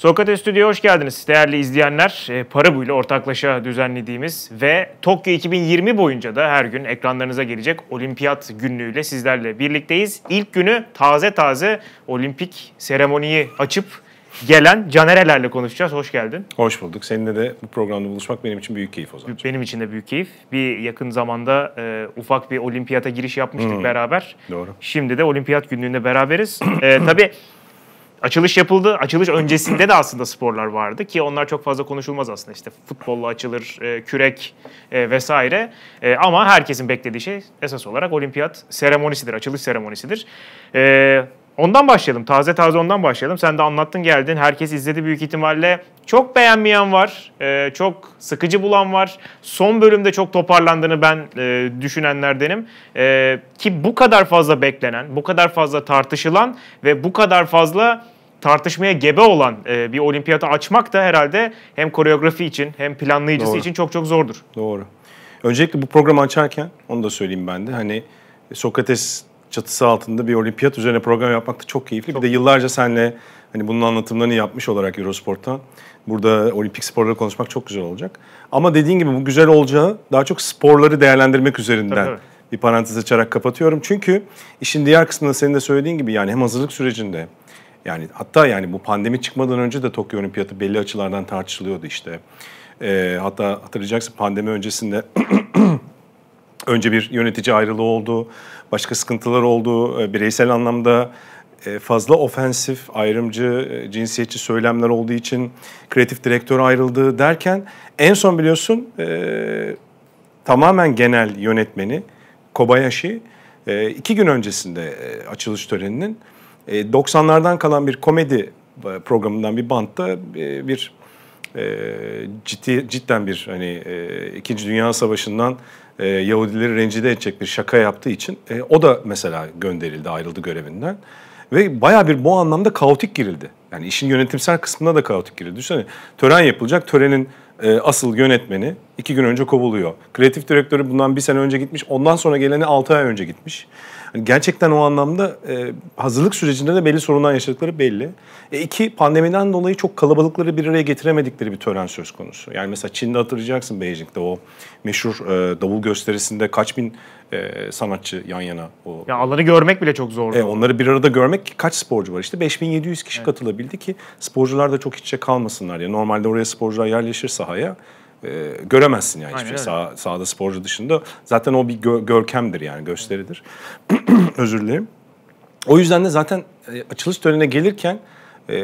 Sokrates Stüdyo'ya hoş geldiniz değerli izleyenler. E, Parabu ile ortaklaşa düzenlediğimiz ve Tokyo 2020 boyunca da her gün ekranlarınıza gelecek olimpiyat günlüğüyle sizlerle birlikteyiz. İlk günü taze taze olimpik seremoniyi açıp gelen Canereler'le konuşacağız. Hoş geldin. Hoş bulduk. Seninle de bu programda buluşmak benim için büyük keyif o zaman. Benim için de büyük keyif. Bir yakın zamanda e, ufak bir olimpiyata giriş yapmıştık hmm. beraber. Doğru. Şimdi de olimpiyat günlüğünde beraberiz. e, tabii açılış yapıldı. Açılış öncesinde de aslında sporlar vardı ki onlar çok fazla konuşulmaz aslında. işte futbolla açılır, e, kürek e, vesaire. E, ama herkesin beklediği şey esas olarak olimpiyat seremonisidir, açılış seremonisidir. E, Ondan başlayalım. Taze taze ondan başlayalım. Sen de anlattın geldin. Herkes izledi büyük ihtimalle. Çok beğenmeyen var. E, çok sıkıcı bulan var. Son bölümde çok toparlandığını ben e, düşünenlerdenim. E, ki bu kadar fazla beklenen, bu kadar fazla tartışılan ve bu kadar fazla tartışmaya gebe olan bir olimpiyatı açmak da herhalde hem koreografi için hem planlayıcısı Doğru. için çok çok zordur. Doğru. Öncelikle bu programı açarken onu da söyleyeyim ben de. Hani Sokrates çatısı altında bir olimpiyat üzerine program yapmak da çok keyifli. Çok. Bir de yıllarca senle hani bunun anlatımlarını yapmış olarak Eurosport'ta burada olimpik sporları konuşmak çok güzel olacak. Ama dediğin gibi bu güzel olacağı daha çok sporları değerlendirmek üzerinden Tabii. bir parantez açarak kapatıyorum. Çünkü işin diğer kısmında senin de söylediğin gibi yani hem hazırlık sürecinde yani hatta yani bu pandemi çıkmadan önce de Tokyo Olimpiyatı belli açılardan tartışılıyordu işte. E, hatta hatırlayacaksın pandemi öncesinde önce bir yönetici ayrılığı oldu başka sıkıntılar olduğu, e, bireysel anlamda e, fazla ofensif, ayrımcı, e, cinsiyetçi söylemler olduğu için kreatif direktör ayrıldı derken en son biliyorsun tamamen genel yönetmeni Kobayashi iki gün öncesinde açılış töreninin 90'lardan kalan bir komedi programından bir bantta bir ciddi cidden bir hani ikinci Dünya Savaşı'ndan e, Yahudileri rencide edecek bir şaka yaptığı için e, o da mesela gönderildi, ayrıldı görevinden. Ve baya bir bu anlamda kaotik girildi. Yani işin yönetimsel kısmına da kaotik girildi. Düşünsene tören yapılacak, törenin e, asıl yönetmeni iki gün önce kovuluyor. Kreatif direktörü bundan bir sene önce gitmiş, ondan sonra geleni altı ay önce gitmiş. Hani gerçekten o anlamda e, hazırlık sürecinde de belli sorunlar yaşadıkları belli. E, iki, pandemiden dolayı çok kalabalıkları bir araya getiremedikleri bir tören söz konusu. Yani mesela Çin'de hatırlayacaksın Beijing'de o meşhur e, davul gösterisinde kaç bin e, sanatçı yan yana. O, ya alanı görmek bile çok zordu. E, onları bir arada görmek kaç sporcu var İşte 5700 kişi evet. katılabildi ki sporcular da çok içe kalmasınlar. Yani normalde oraya sporcular yerleşir sahaya e, göremezsin yani Aynen hiçbir şey sağ, sağda sporcu dışında. Zaten o bir gö- görkemdir yani gösteridir. Özür dilerim. O yüzden de zaten e, açılış törenine gelirken e,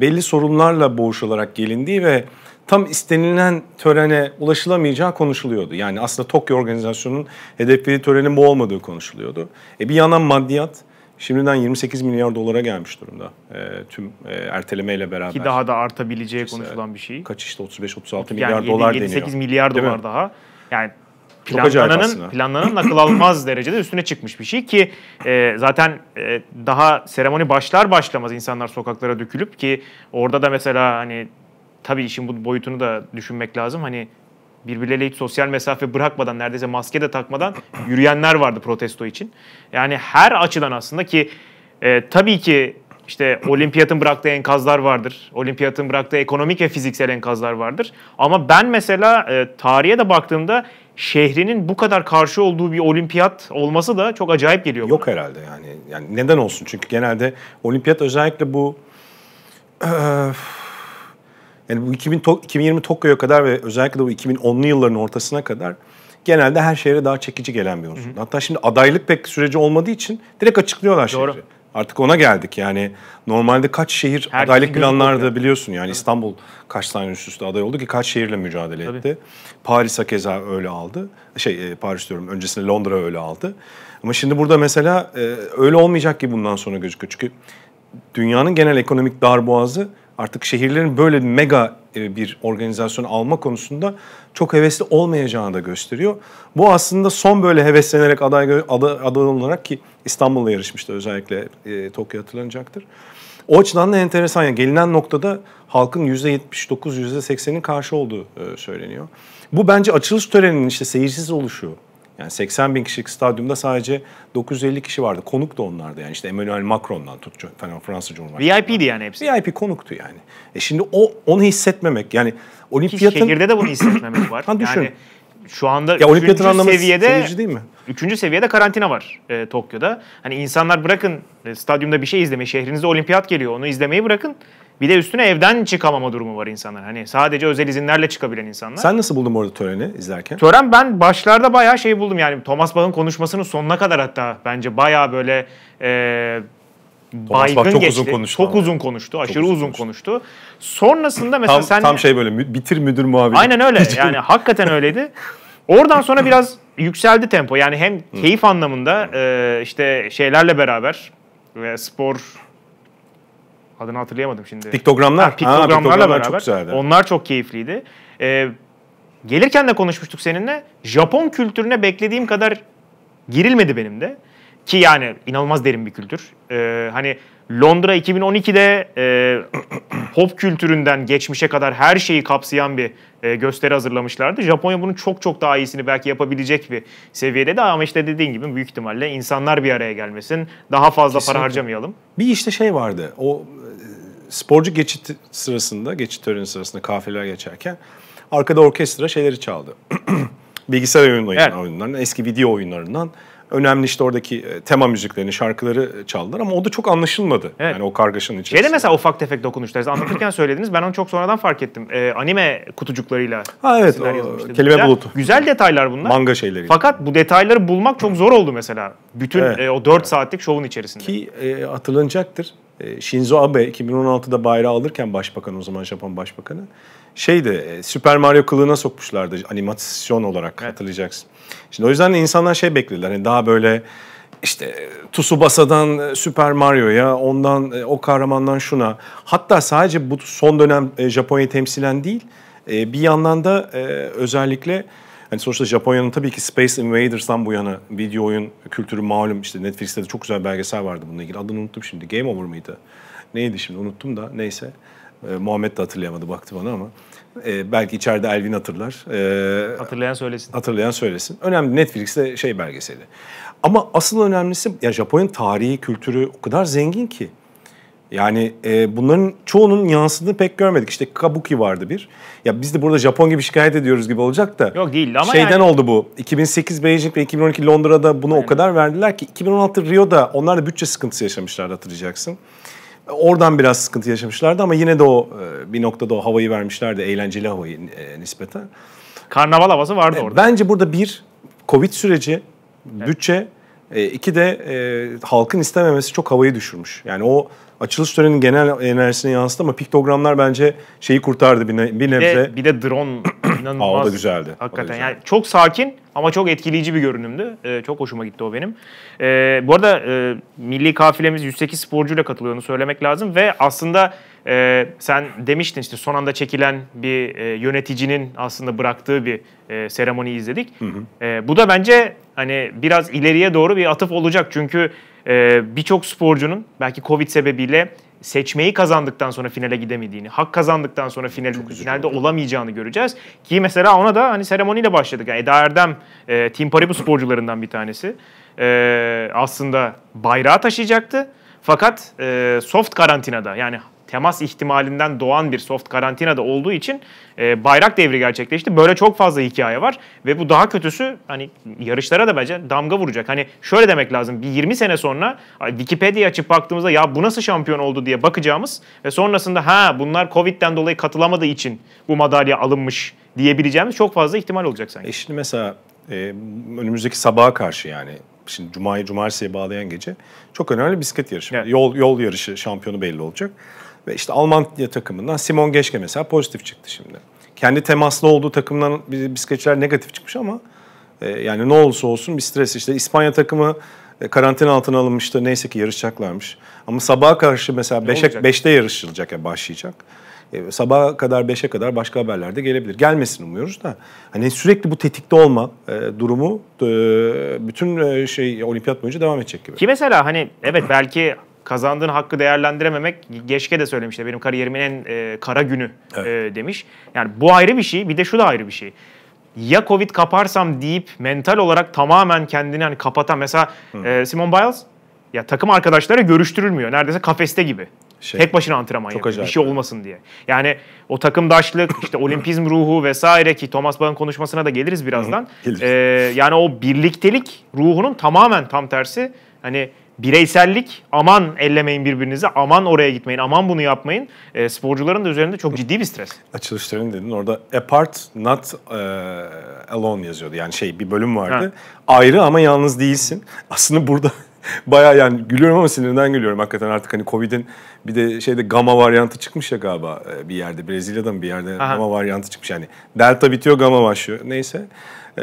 belli sorunlarla boğuşularak gelindiği ve tam istenilen törene ulaşılamayacağı konuşuluyordu. Yani aslında Tokyo organizasyonunun hedefleri törenin bu olmadığı konuşuluyordu. E bir yandan maddiyat, şimdiden 28 milyar dolara gelmiş durumda. E, tüm e, ertelemeyle beraber. Ki daha da artabileceği Kesin, konuşulan bir şey. Kaç işte 35-36 yani milyar 7, dolar 7, deniyor. 8 milyar Değil dolar mi? daha. Yani planlananın, planlananın akıl almaz derecede üstüne çıkmış bir şey ki e, zaten e, daha seremoni başlar başlamaz insanlar sokaklara dökülüp ki orada da mesela hani tabii işin bu boyutunu da düşünmek lazım. Hani birbirleriyle hiç sosyal mesafe bırakmadan neredeyse maske de takmadan yürüyenler vardı protesto için. Yani her açıdan aslında ki e, tabii ki işte olimpiyatın bıraktığı enkazlar vardır. Olimpiyatın bıraktığı ekonomik ve fiziksel enkazlar vardır. Ama ben mesela e, tarihe de baktığımda şehrinin bu kadar karşı olduğu bir olimpiyat olması da çok acayip geliyor. Yok bana. herhalde yani. Yani neden olsun? Çünkü genelde olimpiyat özellikle bu... Öf yani bu 2000, 2020 Tokyo'ya kadar ve özellikle de bu 2010'lu yılların ortasına kadar genelde her şehre daha çekici gelen bir unsur. Hatta şimdi adaylık pek süreci olmadığı için direkt açıklıyorlar şehri. Artık ona geldik yani. Normalde kaç şehir Herkesin şey adaylık planlarda biliyorsun yani evet. İstanbul kaç tane üst üste aday oldu ki kaç şehirle mücadele Tabii. etti. Paris'e keza öyle aldı. Şey e, Paris diyorum öncesinde Londra öyle aldı. Ama şimdi burada mesela e, öyle olmayacak ki bundan sonra gözüküyor. Çünkü dünyanın genel ekonomik darboğazı artık şehirlerin böyle mega e, bir organizasyon alma konusunda çok hevesli olmayacağını da gösteriyor. Bu aslında son böyle heveslenerek aday, aday, olarak ki İstanbul'la yarışmıştı özellikle e, Tokyo hatırlanacaktır. O açıdan da enteresan. Yani gelinen noktada halkın %79, %80'in karşı olduğu e, söyleniyor. Bu bence açılış töreninin işte seyircisiz oluşuyor. Yani 80 bin kişilik stadyumda sadece 950 kişi vardı. Konuk da onlardı yani. işte Emmanuel Macron'dan tut Fransa Cumhurbaşkanı. VIP'di yani hepsi. VIP konuktu yani. E şimdi o onu hissetmemek yani olimpiyatın... Ki şehirde de bunu hissetmemek var. ha, düşün. Yani şu anda ya olimpiyatın anlamı seviyede değil mi? Üçüncü seviyede karantina var e, Tokyo'da. Hani insanlar bırakın e, stadyumda bir şey izlemeyi, şehrinizde olimpiyat geliyor onu izlemeyi bırakın. Bir de üstüne evden çıkamama durumu var insanlar. Hani sadece özel izinlerle çıkabilen insanlar. Sen nasıl buldun bu arada töreni izlerken? Tören ben başlarda bayağı şey buldum yani Thomas Bach'ın konuşmasının sonuna kadar hatta bence bayağı böyle e, Thomas baygın Bach çok geçti. uzun konuştu. Çok ama. uzun konuştu. Aşırı çok uzun, uzun konuştu. konuştu. Sonrasında mesela tam, sen... Tam şey böyle bitir müdür muhabiri. Aynen öyle. Yani hakikaten öyleydi. Oradan sonra biraz yükseldi tempo. Yani hem keyif anlamında e, işte şeylerle beraber ve spor adını hatırlayamadım şimdi. Piktogramlar. Ha, piktogramlarla ha, beraber. Çok güzeldi. Onlar çok keyifliydi. Ee, gelirken de konuşmuştuk seninle. Japon kültürüne beklediğim kadar girilmedi benim de. Ki yani inanılmaz derin bir kültür. Ee, hani Londra 2012'de e, pop kültüründen geçmişe kadar her şeyi kapsayan bir e, gösteri hazırlamışlardı. Japonya bunun çok çok daha iyisini belki yapabilecek bir seviyede de ama işte dediğin gibi büyük ihtimalle insanlar bir araya gelmesin, daha fazla Kesinlikle. para harcamayalım. Bir işte şey vardı, o sporcu geçit sırasında, geçit töreni sırasında kafileler geçerken arkada orkestra şeyleri çaldı. Bilgisayar oyun yani. oyunlarından, eski video oyunlarından önemli işte oradaki e, tema müziklerini, şarkıları e, çaldılar ama o da çok anlaşılmadı. Evet. Yani o kargaşanın içerisinde. Şeyde mesela ufak tefek dokunuşlar. anlatırken söylediniz. Ben onu çok sonradan fark ettim. Ee, anime kutucuklarıyla. Ha evet. O, kelime ya, bulutu. Güzel detaylar bunlar. Manga şeyleri. Fakat bu detayları bulmak çok zor oldu mesela. Bütün evet. e, o 4 saatlik şovun içerisinde. Ki e, hatırlanacaktır. E, Shinzo Abe 2016'da bayrağı alırken başbakan o zaman Japon başbakanı şeydi e, Super Mario kılığına sokmuşlardı animasyon olarak evet. hatırlayacaksın. Şimdi o yüzden insanlar şey beklediler hani daha böyle işte Tsubasa'dan e, Süper Mario'ya, ondan o kahramandan şuna. Hatta sadece bu son dönem Japonya temsilen değil, bir yandan da özellikle Hani sonuçta Japonya'nın tabii ki Space Invaders'tan bu yana video oyun kültürü malum. İşte Netflix'te de çok güzel belgesel vardı bununla ilgili. Adını unuttum şimdi. Game Over mıydı? Neydi şimdi unuttum da neyse. E, Muhammed de hatırlayamadı baktı bana ama. E, belki içeride Elvin hatırlar. E, hatırlayan söylesin. Hatırlayan söylesin. Önemli Netflix'te şey belgeseli. Ama asıl önemlisi ya Japonya'nın tarihi, kültürü o kadar zengin ki. Yani e, bunların çoğunun yansıdığını pek görmedik. İşte Kabuki vardı bir. Ya biz de burada Japon gibi şikayet ediyoruz gibi olacak da. Yok değil ama Şeyden yani... oldu bu. 2008 Beijing ve 2012 Londra'da bunu Aynen. o kadar verdiler ki 2016 Rio'da onlar da bütçe sıkıntısı yaşamışlardı hatırlayacaksın. Oradan biraz sıkıntı yaşamışlardı ama yine de o e, bir noktada o havayı vermişlerdi. Eğlenceli havayı e, nispeten. Karnaval havası vardı e, orada. Bence burada bir Covid süreci, evet. bütçe e, iki de e, halkın istememesi çok havayı düşürmüş. Yani o açılış töreninin genel enerjisine yansıdı ama piktogramlar bence şeyi kurtardı bir, ne, bir nebze. Bir de, bir de drone inanılmaz. Aa, o da güzeldi. Hakikaten da güzeldi. yani çok sakin ama çok etkileyici bir görünümdü. Ee, çok hoşuma gitti o benim. Ee, bu arada e, milli kafilemiz 108 sporcuyla katılıyor onu söylemek lazım ve aslında e, sen demiştin işte son anda çekilen bir e, yöneticinin aslında bıraktığı bir e, seremoni izledik. Hı hı. E, bu da bence hani biraz ileriye doğru bir atıf olacak çünkü e, birçok sporcunun belki Covid sebebiyle seçmeyi kazandıktan sonra finale gidemediğini, hak kazandıktan sonra final, finalde oldu. olamayacağını göreceğiz. Ki mesela ona da hani seremoniyle başladık. Yani Eda Erdem, e, Team Paribu sporcularından bir tanesi. E, aslında bayrağı taşıyacaktı. Fakat e, soft karantinada yani temas ihtimalinden doğan bir soft karantinada olduğu için e, bayrak devri gerçekleşti. Böyle çok fazla hikaye var ve bu daha kötüsü hani yarışlara da bence damga vuracak. Hani şöyle demek lazım bir 20 sene sonra Wikipedia açıp baktığımızda ya bu nasıl şampiyon oldu diye bakacağımız ve sonrasında ha bunlar Covid'den dolayı katılamadığı için bu madalya alınmış diyebileceğimiz çok fazla ihtimal olacak sanki. E şimdi mesela e, önümüzdeki sabaha karşı yani şimdi cumayı cumartesiye bağlayan gece çok önemli bisiklet yarışı. Evet. Yol yol yarışı şampiyonu belli olacak. Ve işte Almanya takımından Simon Geçke mesela pozitif çıktı şimdi. Kendi temaslı olduğu takımdan bisikletçiler negatif çıkmış ama e, yani ne olursa olsun bir stres işte İspanya takımı e, karantina altına alınmıştı. Neyse ki yarışacaklarmış. Ama sabaha karşı mesela 5'e 5'te yarışılacak ya e, yani başlayacak. E, sabaha kadar 5'e kadar başka haberler de gelebilir. Gelmesin umuyoruz da. Hani sürekli bu tetikte olma e, durumu e, bütün e, şey olimpiyat boyunca devam edecek gibi. Ki mesela hani evet belki kazandığın hakkı değerlendirememek Geçke de söylemişti benim kariyerimin en e, kara günü e, evet. e, demiş. Yani bu ayrı bir şey bir de şu da ayrı bir şey. Ya Covid kaparsam deyip mental olarak tamamen kendini hani kapatan mesela e, Simon Biles ya takım arkadaşları görüştürülmüyor. Neredeyse kafeste gibi. Şey, Tek başına antrenman çok yapıyor. Bir şey olmasın diye. Yani o takımdaşlık, işte olimpizm ruhu vesaire ki Thomas Bach'ın konuşmasına da geliriz birazdan. geliriz. Ee, yani o birliktelik ruhunun tamamen tam tersi. Hani bireysellik, aman ellemeyin birbirinizi, aman oraya gitmeyin, aman bunu yapmayın. E, sporcuların da üzerinde çok ciddi bir stres. Açılışlarını dedin orada apart not e, alone yazıyordu. Yani şey bir bölüm vardı. Ha. Ayrı ama yalnız değilsin. Aslında burada baya yani gülüyorum ama sinirden gülüyorum hakikaten artık hani Covid'in bir de şeyde gamma varyantı çıkmış ya galiba e, bir yerde Brezilya'da mı bir yerde Aha. gamma varyantı çıkmış yani delta bitiyor gamma başlıyor neyse ee,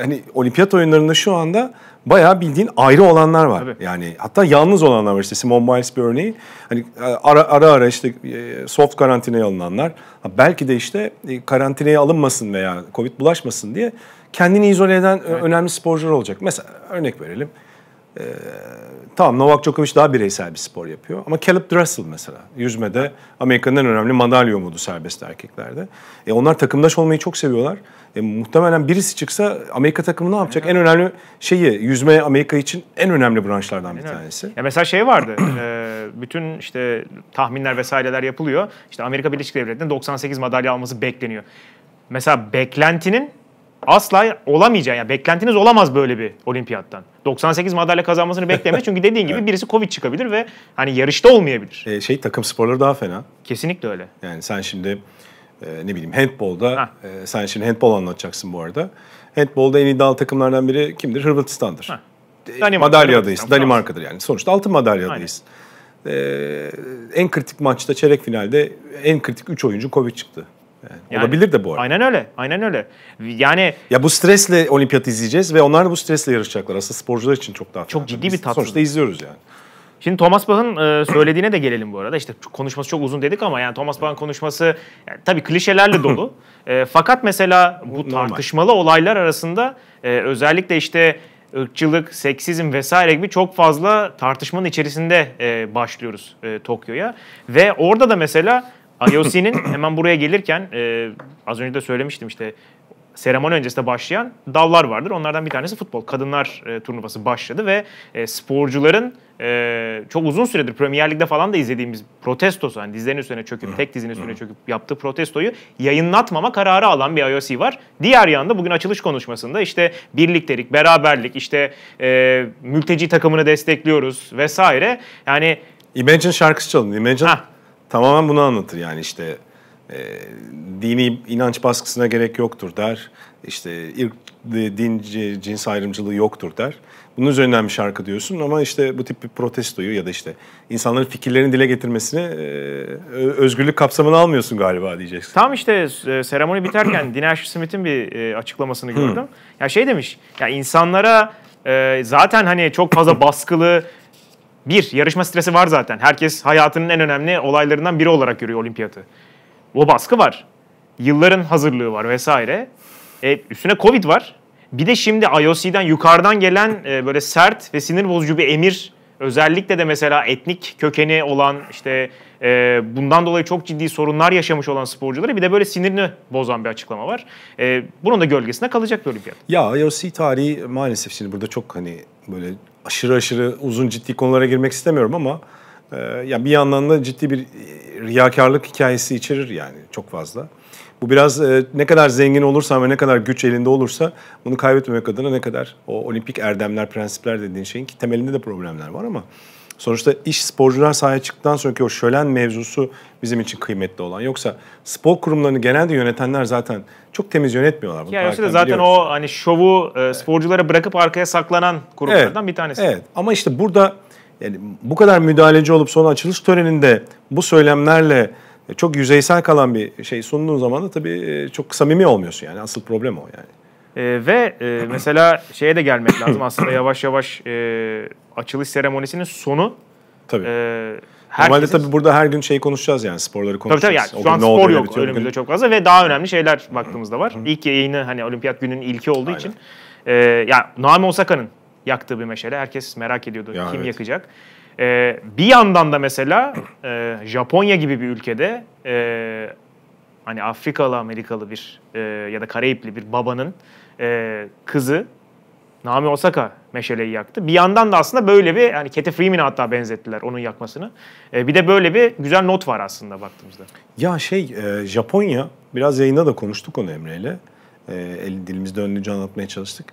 hani olimpiyat oyunlarında şu anda bayağı bildiğin ayrı olanlar var. Tabii. Yani hatta yalnız olanlar var işte Simon Biles bir örneği. Hani e, ara ara, ara işte e, soft karantinaya alınanlar. Belki de işte e, karantinaya alınmasın veya Covid bulaşmasın diye kendini izole eden evet. önemli sporcular olacak. Mesela örnek verelim. Tamam Novak Djokovic daha bireysel bir spor yapıyor ama Caleb Dressel mesela yüzmede Amerika'nın en önemli madalya umudu serbest erkeklerde. E onlar takımdaş olmayı çok seviyorlar. E, muhtemelen birisi çıksa Amerika takımı ne yapacak? En önemli şeyi yüzme Amerika için en önemli branşlardan bir tanesi. Ya mesela şey vardı. e, bütün işte tahminler vesaireler yapılıyor. İşte Amerika Birleşik Devletleri'nin 98 madalya alması bekleniyor. Mesela beklentinin asla olamayacağı, yani beklentiniz olamaz böyle bir olimpiyattan. 98 madalya kazanmasını beklemeyiz çünkü dediğin gibi birisi Covid çıkabilir ve hani yarışta olmayabilir. E, şey takım sporları daha fena. Kesinlikle öyle. Yani sen şimdi e, ne bileyim handbolda, e, sen şimdi handbol anlatacaksın bu arada. Handbolda en iddialı takımlardan biri kimdir? Hırvatistan'dır. E, Danimarka, madalya adayız. Danimarka'dır yani. Sonuçta altın madalya adayız. Ee, en kritik maçta çeyrek finalde en kritik 3 oyuncu Covid çıktı. Yani, Olabilir de bu arada. Aynen öyle. Aynen öyle. Yani ya bu stresle olimpiyat izleyeceğiz ve onlar da bu stresle yarışacaklar. Aslında sporcular için çok daha Çok ciddi Biz bir tatsızlık. Sonuçta izliyoruz yani. Şimdi Thomas Bach'ın e, söylediğine de gelelim bu arada. İşte konuşması çok uzun dedik ama yani Thomas Bach'ın konuşması yani tabii klişelerle dolu. E, fakat mesela bu tartışmalı olaylar arasında e, özellikle işte ırkçılık, seksizm vesaire gibi çok fazla tartışmanın içerisinde başlıyoruz Tokyo'ya. Ve orada da mesela IOC'nin hemen buraya gelirken e, az önce de söylemiştim işte seremoni öncesinde başlayan dallar vardır. Onlardan bir tanesi futbol. Kadınlar e, turnuvası başladı ve e, sporcuların e, çok uzun süredir Premier Lig'de falan da izlediğimiz protestosu, hani dizlerinin üstüne çöküp, tek dizinin üstüne çöküp yaptığı protestoyu yayınlatmama kararı alan bir IOC var. Diğer yanda bugün açılış konuşmasında işte birliktelik, beraberlik, işte e, mülteci takımını destekliyoruz vesaire. Yani Imagine şarkısı çalın. Imagine Heh tamamen bunu anlatır yani işte e, dini inanç baskısına gerek yoktur der. işte ilk din, cins ayrımcılığı yoktur der. Bunun üzerinden bir şarkı diyorsun ama işte bu tip bir protestoyu ya da işte insanların fikirlerini dile getirmesini e, özgürlük kapsamına almıyorsun galiba diyeceksin. Tam işte e, seremoni biterken Dinesh Smith'in bir e, açıklamasını hmm. gördüm. ya şey demiş, ya insanlara zaten hani çok fazla baskılı bir, yarışma stresi var zaten. Herkes hayatının en önemli olaylarından biri olarak görüyor olimpiyatı. O baskı var. Yılların hazırlığı var vesaire. E, üstüne Covid var. Bir de şimdi IOC'den yukarıdan gelen e, böyle sert ve sinir bozucu bir emir özellikle de mesela etnik kökeni olan işte e, bundan dolayı çok ciddi sorunlar yaşamış olan sporcuları bir de böyle sinirini bozan bir açıklama var. E, bunun da gölgesine kalacak bir olimpiyat. Ya IOC tarihi maalesef şimdi burada çok hani böyle aşırı aşırı uzun ciddi konulara girmek istemiyorum ama e, ya bir yandan da ciddi bir e, riyakarlık hikayesi içerir yani çok fazla. Bu biraz e, ne kadar zengin olursan ve ne kadar güç elinde olursa bunu kaybetmemek adına ne kadar o olimpik erdemler, prensipler dediğin şeyin ki temelinde de problemler var ama Sonuçta iş sporcular sahaya çıktıktan sonraki o şölen mevzusu bizim için kıymetli olan. Yoksa spor kurumlarını genelde yönetenler zaten çok temiz yönetmiyorlar. Yani işte zaten biliyoruz. o hani şovu e, sporculara bırakıp arkaya saklanan kurumlardan evet, bir tanesi. Evet ama işte burada yani bu kadar müdahaleci olup sonra açılış töreninde bu söylemlerle çok yüzeysel kalan bir şey sunduğun zaman da tabii e, çok samimi olmuyorsun yani. Asıl problem o yani. Ee, ve e, mesela şeye de gelmek lazım aslında yavaş yavaş e, açılış seremonisinin sonu. Tabii. E, herkesin... Normalde tabii burada her gün şey konuşacağız yani sporları konuşacağız. Tabii tabii yani şu an spor yok bitiyor, önümüzde çok fazla ve daha önemli şeyler baktığımızda var. İlk yayını hani olimpiyat gününün ilki olduğu Aynen. için. E, yani Naomi Osaka'nın yaktığı bir meşale. Herkes merak ediyordu ya kim evet. yakacak. E, bir yandan da mesela e, Japonya gibi bir ülkede e, hani Afrikalı Amerikalı bir e, ya da Karayipli bir babanın e, kızı Naomi Osaka meşaleyi yaktı. Bir yandan da aslında böyle bir yani Kete Freeman'e hatta benzettiler onun yakmasını. E, bir de böyle bir güzel not var aslında baktığımızda. Ya şey e, Japonya biraz yayında da konuştuk onu Emre'yle. E, el, dilimizde önlüce anlatmaya çalıştık.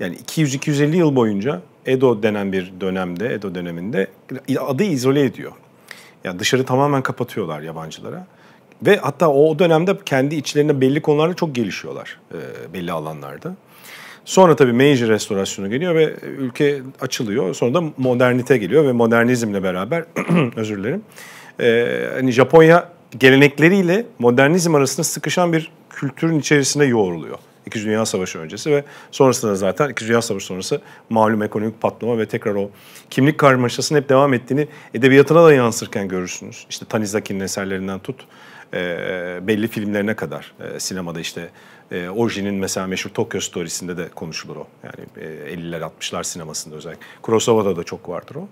Yani 200-250 yıl boyunca Edo denen bir dönemde, Edo döneminde adı izole ediyor. Yani dışarı tamamen kapatıyorlar yabancılara. Ve hatta o dönemde kendi içlerinde belli konularda çok gelişiyorlar e, belli alanlarda. Sonra tabii Meiji restorasyonu geliyor ve ülke açılıyor. Sonra da modernite geliyor ve modernizmle beraber özür dilerim. Ee, hani Japonya gelenekleriyle modernizm arasında sıkışan bir kültürün içerisinde yoğruluyor. İkinci Dünya Savaşı öncesi ve sonrasında zaten İkinci Dünya Savaşı sonrası malum ekonomik patlama ve tekrar o kimlik karmaşasının hep devam ettiğini edebiyatına da yansırken görürsünüz. İşte Tanizaki'nin eserlerinden tut e, belli filmlerine kadar e, sinemada işte e, Oji'nin mesela meşhur Tokyo Stories'inde de konuşulur o. Yani e, 50'ler 60'lar sinemasında özellikle. Kurosawa'da da çok vardır o.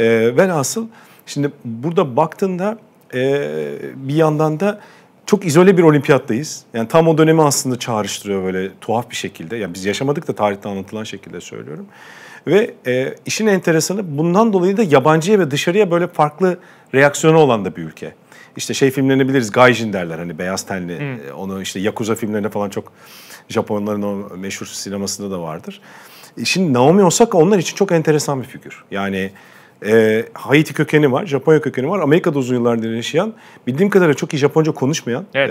E, velhasıl şimdi burada baktığında e, bir yandan da çok izole bir olimpiyattayız. Yani tam o dönemi aslında çağrıştırıyor böyle tuhaf bir şekilde. Yani biz yaşamadık da tarihte anlatılan şekilde söylüyorum. Ve e, işin enteresanı bundan dolayı da yabancıya ve dışarıya böyle farklı reaksiyonu olan da bir ülke işte şey filmlerini biliriz. Gaijin derler hani beyaz tenli. Hmm. E, onu işte Yakuza filmlerine falan çok Japonların o meşhur sinemasında da vardır. E şimdi Naomi Osaka onlar için çok enteresan bir figür. Yani e, Haiti kökeni var, Japonya kökeni var. Amerika'da uzun yıllardır yaşayan, bildiğim kadarıyla çok iyi Japonca konuşmayan, evet.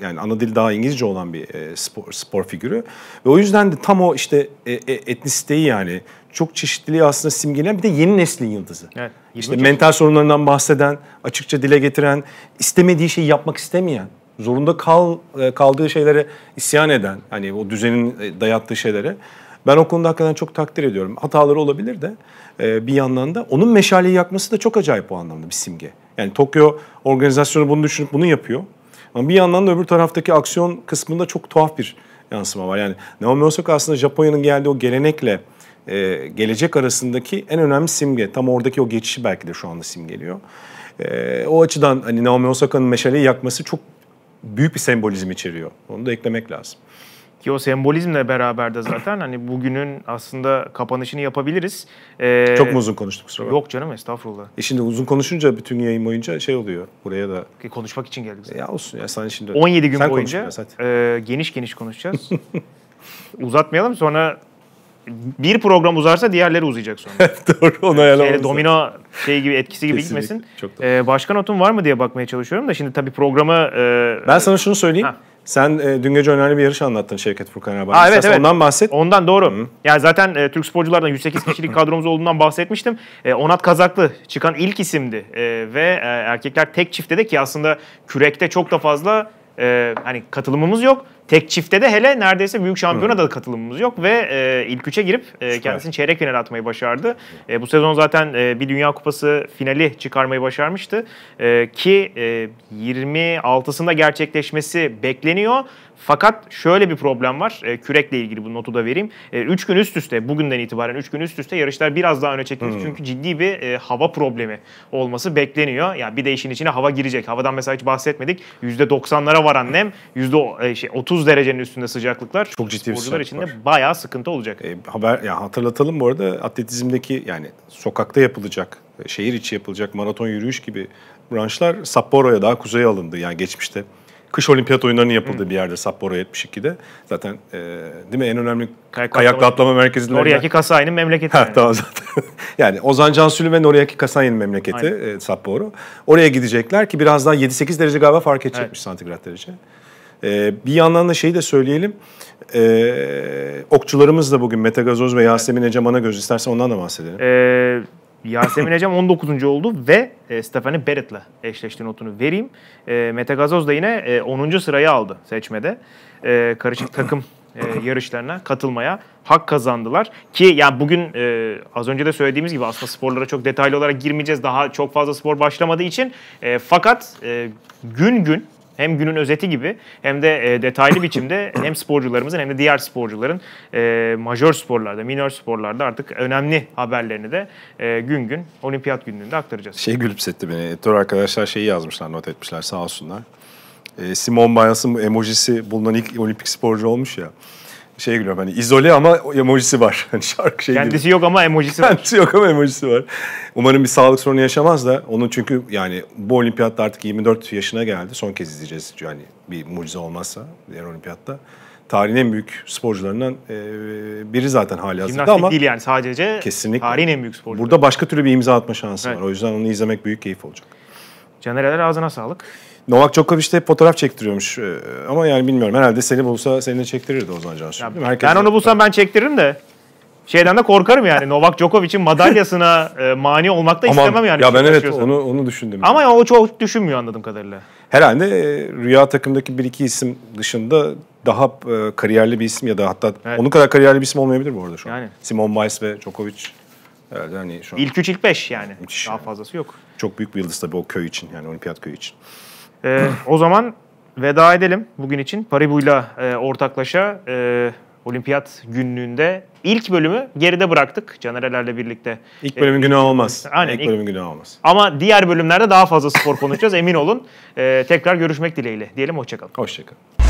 e, yani ana dil daha İngilizce olan bir e, spor, spor figürü. Ve o yüzden de tam o işte e, e, etnisiteyi yani çok çeşitliliği aslında simgeleyen bir de yeni neslin yıldızı. Evet. İşte mental sorunlarından bahseden, açıkça dile getiren, istemediği şeyi yapmak istemeyen, zorunda kal e, kaldığı şeylere isyan eden, hani o düzenin e, dayattığı şeylere ben o konuda hakikaten çok takdir ediyorum. Hataları olabilir de e, bir yandan da onun meşaleyi yakması da çok acayip o anlamda bir simge. Yani Tokyo organizasyonu bunu düşünüp bunu yapıyor. Ama bir yandan da öbür taraftaki aksiyon kısmında çok tuhaf bir yansıma var. Yani Naomi Osaka aslında Japonya'nın geldiği o gelenekle e, gelecek arasındaki en önemli simge. Tam oradaki o geçişi belki de şu anda simgeliyor. E, o açıdan hani Naomi Osaka'nın meşaleyi yakması çok büyük bir sembolizm içeriyor. Onu da eklemek lazım. Ki o sembolizmle beraber de zaten hani bugünün aslında kapanışını yapabiliriz. Ee, Çok mu uzun konuştuk kusura Yok canım estağfurullah. E şimdi uzun konuşunca bütün yayın boyunca şey oluyor buraya da. E, konuşmak için geldik zaten. ya olsun ya sen şimdi. 17 gün sen boyunca e, geniş geniş konuşacağız. Uzatmayalım sonra bir program uzarsa diğerleri uzayacak sonra. Doğru onu ayarlamamız şey, Domino şey gibi etkisi gibi Kesinlikle, gitmesin. Çok doğru. Ee, başka notun var mı diye bakmaya çalışıyorum da şimdi tabii programı... E, ben sana şunu söyleyeyim. Ha. Sen e, dün gece önemli bir yarış anlattın Şevket Furkan Erbaş. Evet, evet. Ondan bahset. Ondan doğru. Hı. Yani zaten e, Türk sporculardan 108 kişilik kadromuz olduğundan bahsetmiştim. E, Onat Kazaklı çıkan ilk isimdi. E, ve e, erkekler tek çiftte de ki aslında kürekte çok da fazla e, hani katılımımız yok. Tek çifte de hele neredeyse büyük şampiyona da katılımımız yok ve e, ilk üçe girip e, kendisini çeyrek final atmayı başardı. E, bu sezon zaten e, bir Dünya Kupası finali çıkarmayı başarmıştı e, ki e, 26'sında gerçekleşmesi bekleniyor. Fakat şöyle bir problem var. E, kürekle ilgili bu notu da vereyim. 3 e, gün üst üste, bugünden itibaren 3 gün üst üste yarışlar biraz daha öne çekilmiş. Hmm. Çünkü ciddi bir e, hava problemi olması bekleniyor. Ya bir de işin içine hava girecek. Havadan mesela hiç bahsetmedik. %90'lara varan nem, %30 e, şey, derecenin üstünde sıcaklıklar. Çok ciddi bir sıcaklık için de bayağı sıkıntı olacak. E, haber ya hatırlatalım bu arada atletizmdeki yani sokakta yapılacak, e, şehir içi yapılacak maraton yürüyüş gibi branşlar Sapporo'ya daha kuzeye alındı. Yani geçmişte kış olimpiyat oyunlarının yapıldığı Hı. bir yerde Sapporo 72'de. Zaten e, değil mi en önemli kayak, kayak atlama merkezlerinden. Noriaki Kasai'nin memleketi. yani. Tamam zaten. yani Ozan Cansu'nun ve Noriaki Kasai'nin memleketi e, Sapporo. Oraya gidecekler ki biraz daha 7-8 derece galiba fark edecekmiş evet. santigrat derece. E, bir yandan da şeyi de söyleyelim. E, okçularımız da bugün Mete Gazoz ve Yasemin evet. Eceman'a göz istersen ondan da bahsedelim. Evet Yasemin Ecem 19. oldu ve Stefani Stephanie Barrett'la eşleşti notunu vereyim. E, Mete Gazoz da yine 10. E, sırayı aldı seçmede. E, karışık takım yarışlarına katılmaya hak kazandılar. Ki yani bugün az önce de söylediğimiz gibi aslında sporlara çok detaylı olarak girmeyeceğiz. Daha çok fazla spor başlamadığı için. fakat gün gün hem günün özeti gibi hem de e, detaylı biçimde hem sporcularımızın hem de diğer sporcuların e, majör sporlarda, minor sporlarda artık önemli haberlerini de e, gün gün olimpiyat günlüğünde aktaracağız. Şey gülüpsetti beni. Editör arkadaşlar şeyi yazmışlar, not etmişler sağ olsunlar. E, Simon Biles'ın emojisi bulunan ilk olimpik sporcu olmuş ya şey gülüyorum hani izole ama emojisi var. Hani şarkı şey Kendisi gibi. yok ama emojisi var. Kendisi yok ama emojisi var. Umarım bir sağlık sorunu yaşamaz da onun çünkü yani bu olimpiyatta artık 24 yaşına geldi. Son kez izleyeceğiz yani bir mucize olmazsa diğer olimpiyatta. Tarihin en büyük sporcularından biri zaten hali hazırda ama... değil yani sadece kesinlikle. tarihin en büyük sporcu. Burada başka türlü bir imza atma şansı evet. var. O yüzden onu izlemek büyük keyif olacak. Caner ağzına sağlık. Novak Djokovic de fotoğraf çektiriyormuş. E, ama yani bilmiyorum. Herhalde seni bulsa seni de çektirirdi o Cansu. Ya, değil ben onu bulsam ben çektiririm de. Şeyden de korkarım yani. Novak Djokovic'in madalyasına e, mani olmak da Aman, istemem yani. Ya ben evet onu onu düşündüm. Ama yani. o çok düşünmüyor anladığım kadarıyla. Herhalde e, rüya takımdaki bir iki isim dışında daha e, kariyerli bir isim ya da hatta evet. onun kadar kariyerli bir isim olmayabilir bu arada şu an. Yani. Simon Biles ve Djokovic. Herhalde hani şu an. İlk üç ilk beş yani. Müthiş. Daha fazlası yok. Çok büyük bir yıldız tabii o köy için yani olimpiyat köyü için. E, o zaman veda edelim bugün için. Paribu'yla e, ortaklaşa e, olimpiyat günlüğünde ilk bölümü geride bıraktık Canerelerle birlikte. İlk e, bölümün günü olmaz. Aynen. İlk, ilk bölümün günü olmaz. Ama diğer bölümlerde daha fazla spor konuşacağız emin olun. E, tekrar görüşmek dileğiyle. Diyelim hoşçakalın. Hoşçakalın.